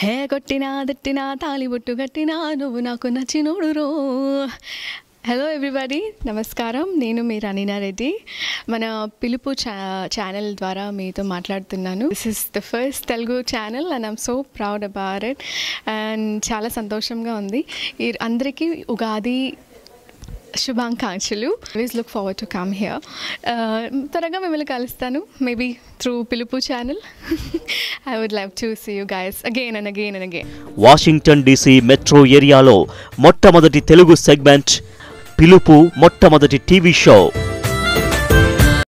హే కొట్టినా దట్టినా తాలిబొట్టు కట్టినా నువ్వు నాకు నచ్చినోడు రో హలో ఎవ్రీబడి నమస్కారం నేను మీ రనీనా రెడ్డి మన పిలుపు ఛా ఛానల్ ద్వారా మీతో మాట్లాడుతున్నాను this is the first Telugu channel and I'm so proud about it and చాలా సంతోషంగా ఉంది అందరికీ ఉగాది శుభాకాంక్షలు please look forward to come here త్వరగా మిమ్మల్ని కలుస్తాను maybe through Pilupu channel I would live to see you guys again and again and again Washington DC metro ఏరియాలో మొట్టమొదటి తెలుగు సెగ్మెంట్ పిలుపు మొట్టమొదటి టీవీ షో